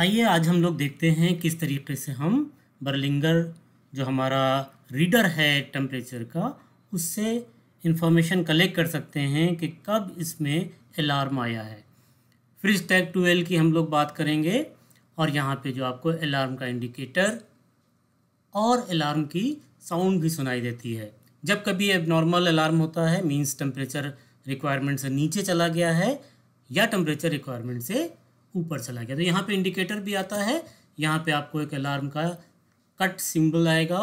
आइए आज हम लोग देखते हैं किस तरीके से हम बर्लिंगर जो हमारा रीडर है टेम्परेचर का उससे इंफॉर्मेशन कलेक्ट कर सकते हैं कि कब इसमें अलार्म आया है फ्रिज टैग टूवेल की हम लोग बात करेंगे और यहाँ पे जो आपको अलार्म का इंडिकेटर और अलार्म की साउंड भी सुनाई देती है जब कभी अब नॉर्मल अलार्म होता है मीन्स टेम्परेचर रिक्वायरमेंट से नीचे चला गया है या टेम्परेचर रिक्वायरमेंट से ऊपर चला गया तो यहाँ पे इंडिकेटर भी आता है यहाँ पे आपको एक अलार्म का कट सिंबल आएगा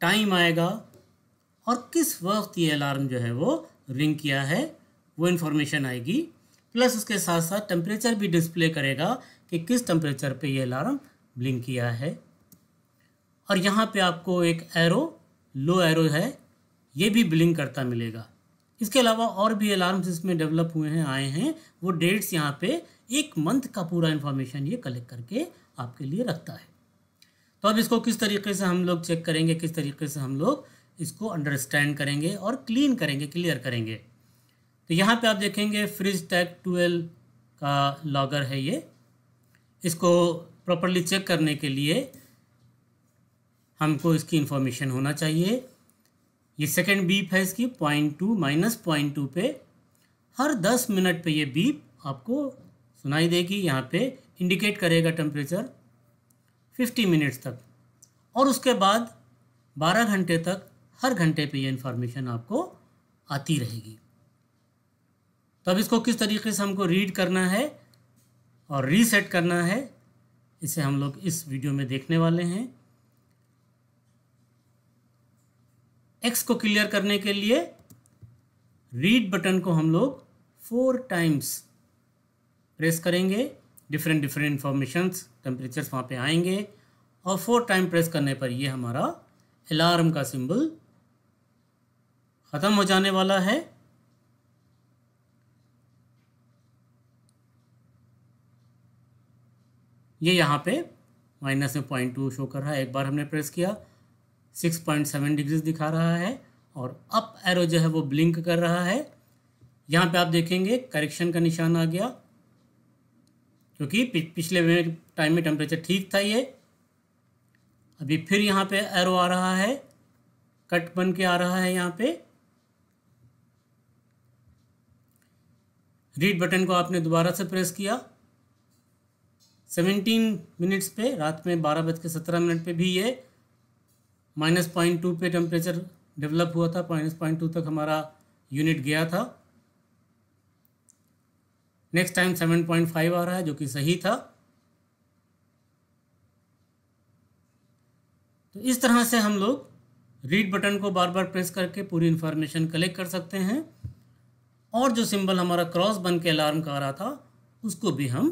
टाइम आएगा और किस वक्त ये अलार्म जो है वो रिंग किया है वो इन्फॉर्मेशन आएगी प्लस उसके साथ साथ टेम्परेचर भी डिस्प्ले करेगा कि किस टेम्परेचर पे ये अलार्म ब्लिंक किया है और यहाँ पे आपको एक एरो लो एरो है ये भी ब्लिंक करता मिलेगा इसके अलावा और भी अलार्म्स इसमें डेवलप हुए हैं आए हैं वो डेट्स यहाँ पे एक मंथ का पूरा इन्फॉर्मेशन ये कलेक्ट करके आपके लिए रखता है तो अब इसको किस तरीके से हम लोग चेक करेंगे किस तरीके से हम लोग इसको अंडरस्टैंड करेंगे और क्लीन करेंगे क्लियर करेंगे तो यहाँ पे आप देखेंगे फ्रिज टैग ट्वेल्व का लॉगर है ये इसको प्रॉपरली चेक करने के लिए हमको इसकी इन्फॉर्मेशन होना चाहिए ये सेकेंड बीप है इसकी point two minus point two पे हर दस मिनट पे ये बीप आपको सुनाई देगी यहाँ पे इंडिकेट करेगा टेम्परेचर फिफ्टी मिनट्स तक और उसके बाद बारह घंटे तक हर घंटे पे ये इन्फॉर्मेशन आपको आती रहेगी तो अब इसको किस तरीके से हमको रीड करना है और रीसेट करना है इसे हम लोग इस वीडियो में देखने वाले हैं एक्स को क्लियर करने के लिए रीड बटन को हम लोग फोर टाइम्स प्रेस करेंगे डिफरेंट डिफरेंट इन्फॉर्मेशंस टेम्परेचर्स वहाँ पे आएंगे और फोर टाइम प्रेस करने पर ये हमारा अलार्म का सिंबल ख़त्म हो जाने वाला है ये यहाँ पे माइनस में पॉइंट टू शो कर रहा है एक बार हमने प्रेस किया सिक्स पॉइंट सेवन डिग्रीज दिखा रहा है और अप एरो जो है वो ब्लिंक कर रहा है यहाँ पे आप देखेंगे करेक्शन का निशान आ गया क्योंकि पिछले टाइम में टेम्परेचर ठीक था ये अभी फिर यहाँ पे एरो आ रहा है कट बन के आ रहा है यहाँ पे रीड बटन को आपने दोबारा से प्रेस किया सेवेंटीन मिनट्स पे रात में बारह बज के सत्रह मिनट पे भी ये माइनस पॉइंट टू पर टेम्परेचर डेवलप हुआ था माइनस पॉइंट टू तक हमारा यूनिट गया था next time seven point five आ रहा है जो कि सही था तो इस तरह से हम लोग रीड बटन को बार बार प्रेस करके पूरी इन्फॉर्मेशन कलेक्ट कर सकते हैं और जो सिंबल हमारा क्रॉस बन के अलार्म का आ रहा था उसको भी हम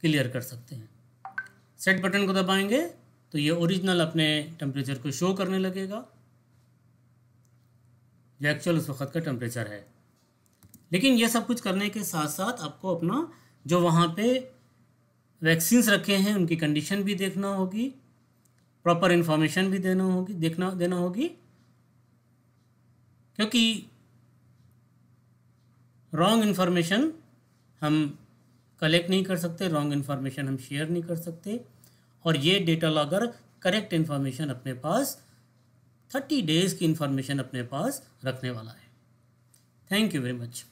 क्लियर कर सकते हैं सेट बटन को दबाएंगे तो ये ओरिजिनल अपने टेम्परेचर को शो करने लगेगा जो एक्चुअल उस वक्त का टेम्परेचर है लेकिन ये सब कुछ करने के साथ साथ आपको अपना जो वहाँ पे वैक्सीन्स रखे हैं उनकी कंडीशन भी देखना होगी प्रॉपर इन्फॉर्मेशन भी देना होगी देखना देना होगी क्योंकि रॉन्ग इन्फॉर्मेशन हम कलेक्ट नहीं कर सकते रॉन्ग इन्फॉर्मेशन हम शेयर नहीं कर सकते और ये डेटा लॉगर करेक्ट इन्फॉर्मेशन अपने पास थर्टी डेज़ की इन्फॉर्मेशन अपने पास रखने वाला है थैंक यू वेरी मच